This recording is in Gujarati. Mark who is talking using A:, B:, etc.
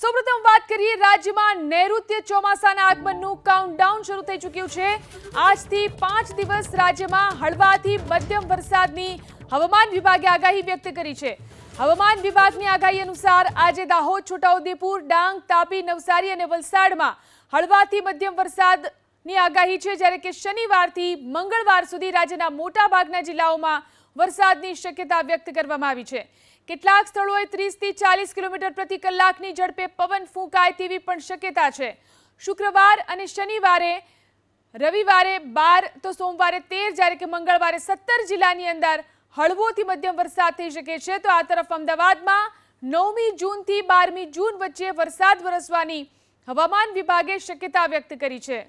A: સૌપ્રથમ વાત કરીએ રાજ્યમાં નૈઋત્ય ચોમાસાના આગમનનું કાઉન્ટડાઉન શરૂ થઈ ચૂક્યું છે આજથી પાંચ દિવસ રાજ્યમાં હળવાથી મધ્યમ વરસાદની હવામાન વિભાગે આગાહી વ્યક્ત કરી છે હવામાન વિભાગની આગાહી અનુસાર આજે દાહોદ છોટાઉદેપુર ડાંગ તાપી નવસારી અને વલસાડમાં હળવાથી મધ્યમ વરસાદની આગાહી છે જ્યારે કે શનિવારથી મંગળવાર સુધી રાજ્યના મોટાભાગના જિલ્લાઓમાં વરસાદની શક્યતા વ્યક્ત કરવામાં આવી છે કેટલાક સ્થળોએ ત્રીસથી ચાલીસ કિલોમીટર પ્રતિ કલાકની ઝડપે પવન ફૂંકાય તેવી પણ શક્યતા છે શુક્રવાર અને શનિવારે રવિવારે બાર તો સોમવારે તેર જ્યારે કે મંગળવારે સત્તર જિલ્લાની અંદર હળવોથી મધ્યમ વરસાદ થઈ શકે છે તો આ તરફ અમદાવાદમાં નવમી જૂનથી બારમી જૂન વચ્ચે વરસાદ વરસવાની હવામાન વિભાગે શક્યતા વ્યક્ત કરી છે